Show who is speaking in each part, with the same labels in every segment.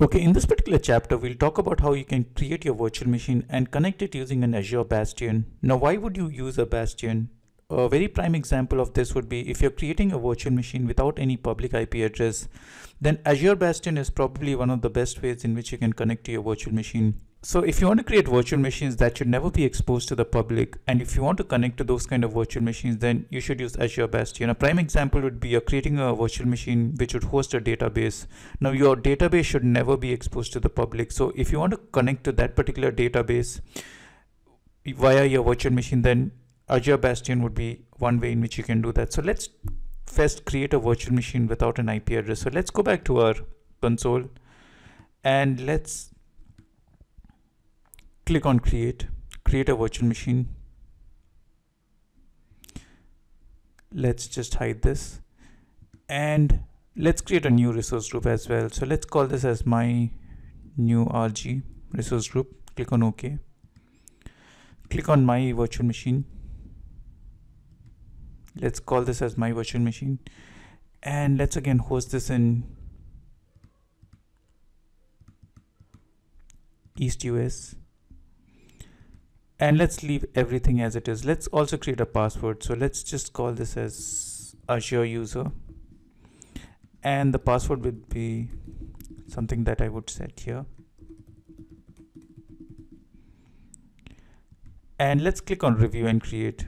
Speaker 1: Okay, in this particular chapter, we'll talk about how you can create your virtual machine and connect it using an Azure Bastion. Now, why would you use a Bastion? A very prime example of this would be if you're creating a virtual machine without any public IP address, then Azure Bastion is probably one of the best ways in which you can connect to your virtual machine. So if you want to create virtual machines that should never be exposed to the public, and if you want to connect to those kind of virtual machines, then you should use Azure Bastion. A prime example would be you're creating a virtual machine which would host a database. Now your database should never be exposed to the public. So if you want to connect to that particular database via your virtual machine, then Azure Bastion would be one way in which you can do that. So let's first create a virtual machine without an IP address. So let's go back to our console and let's click on create, create a virtual machine. Let's just hide this and let's create a new resource group as well. So let's call this as my new RG resource group. Click on OK. Click on my virtual machine. Let's call this as my virtual machine. And let's again host this in East US and let's leave everything as it is let's also create a password so let's just call this as azure user and the password would be something that i would set here and let's click on review and create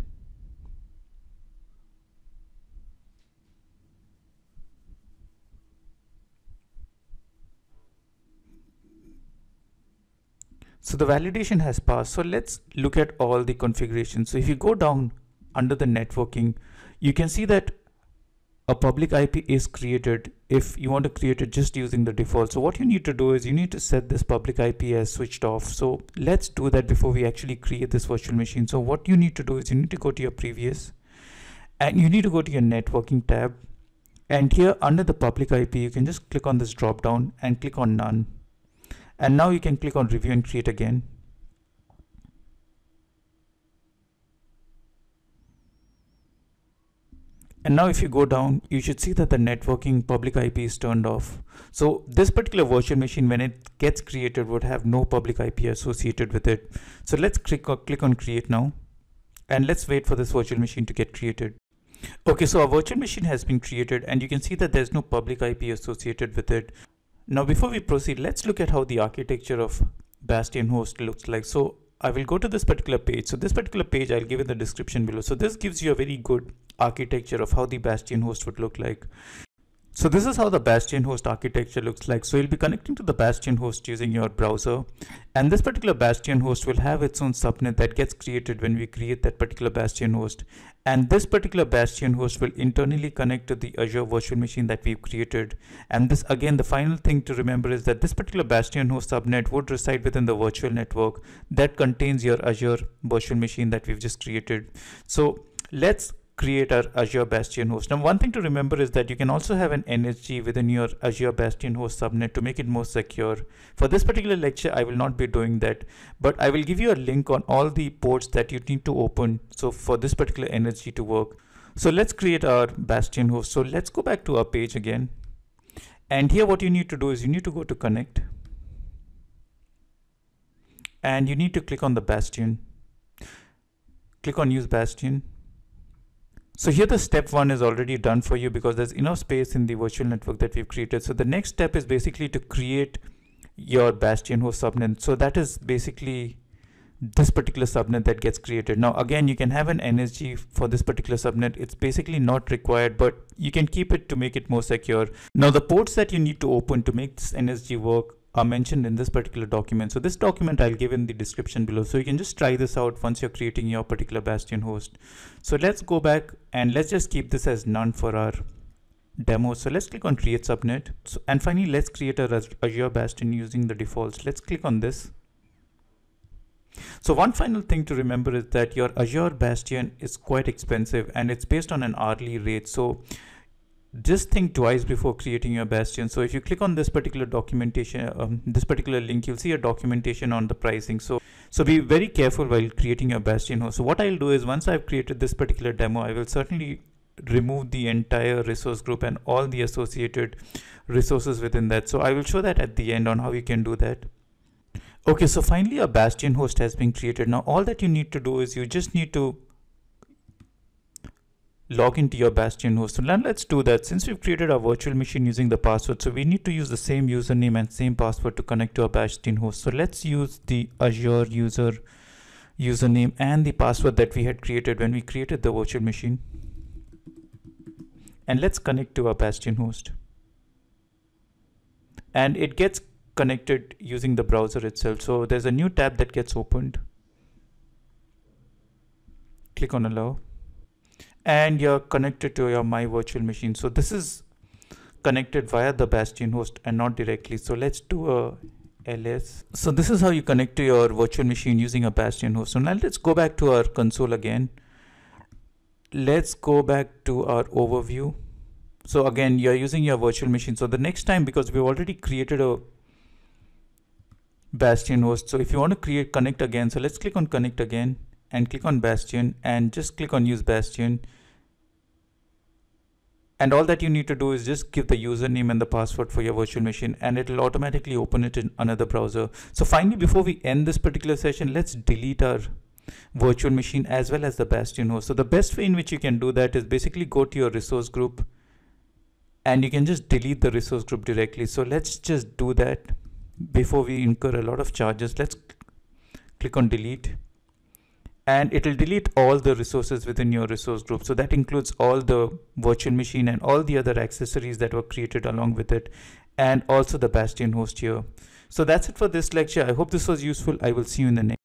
Speaker 1: So the validation has passed. So let's look at all the configurations. So if you go down under the networking, you can see that a public IP is created if you want to create it just using the default. So what you need to do is you need to set this public IP as switched off. So let's do that before we actually create this virtual machine. So what you need to do is you need to go to your previous and you need to go to your networking tab. And here under the public IP, you can just click on this drop down and click on none and now you can click on review and create again and now if you go down you should see that the networking public IP is turned off so this particular virtual machine when it gets created would have no public IP associated with it so let's click, click on create now and let's wait for this virtual machine to get created okay so our virtual machine has been created and you can see that there's no public IP associated with it now before we proceed, let's look at how the architecture of Bastion host looks like. So I will go to this particular page. So this particular page I'll give in the description below. So this gives you a very good architecture of how the Bastion host would look like. So this is how the Bastion host architecture looks like. So you'll be connecting to the Bastion host using your browser. And this particular Bastion host will have its own subnet that gets created when we create that particular Bastion host. And this particular Bastion host will internally connect to the Azure virtual machine that we've created. And this again, the final thing to remember is that this particular Bastion host subnet would reside within the virtual network that contains your Azure virtual machine that we've just created. So let's create our Azure Bastion host. Now, one thing to remember is that you can also have an NSG within your Azure Bastion host subnet to make it more secure. For this particular lecture, I will not be doing that, but I will give you a link on all the ports that you need to open. So for this particular NSG to work. So let's create our Bastion host. So let's go back to our page again. And here what you need to do is you need to go to connect and you need to click on the Bastion. Click on use Bastion so here the step one is already done for you because there's enough space in the virtual network that we've created. So the next step is basically to create your bastion host subnet. So that is basically this particular subnet that gets created. Now again, you can have an NSG for this particular subnet. It's basically not required, but you can keep it to make it more secure. Now the ports that you need to open to make this NSG work are mentioned in this particular document. So this document I'll give in the description below. So you can just try this out once you're creating your particular Bastion host. So let's go back and let's just keep this as none for our demo. So let's click on create subnet. So, and finally, let's create a Azure Bastion using the defaults. Let's click on this. So one final thing to remember is that your Azure Bastion is quite expensive and it's based on an hourly rate. So just think twice before creating your bastion so if you click on this particular documentation um, this particular link you'll see a documentation on the pricing so so be very careful while creating your bastion host so what i'll do is once i've created this particular demo i will certainly remove the entire resource group and all the associated resources within that so i will show that at the end on how you can do that okay so finally a bastion host has been created now all that you need to do is you just need to log into your Bastion hosting. And let's do that since we've created our virtual machine using the password. So we need to use the same username and same password to connect to our Bastion host. So let's use the Azure user username and the password that we had created when we created the virtual machine. And let's connect to our Bastion host. And it gets connected using the browser itself. So there's a new tab that gets opened. Click on allow and you're connected to your my virtual machine so this is connected via the bastion host and not directly so let's do a ls so this is how you connect to your virtual machine using a bastion host so now let's go back to our console again let's go back to our overview so again you're using your virtual machine so the next time because we've already created a bastion host so if you want to create connect again so let's click on connect again and click on bastion and just click on use bastion and all that you need to do is just give the username and the password for your virtual machine and it'll automatically open it in another browser. So finally, before we end this particular session, let's delete our virtual machine as well as the Bastion host. So the best way in which you can do that is basically go to your resource group and you can just delete the resource group directly. So let's just do that before we incur a lot of charges. Let's click on delete and it will delete all the resources within your resource group. So that includes all the virtual machine and all the other accessories that were created along with it and also the Bastion host here. So that's it for this lecture. I hope this was useful. I will see you in the next.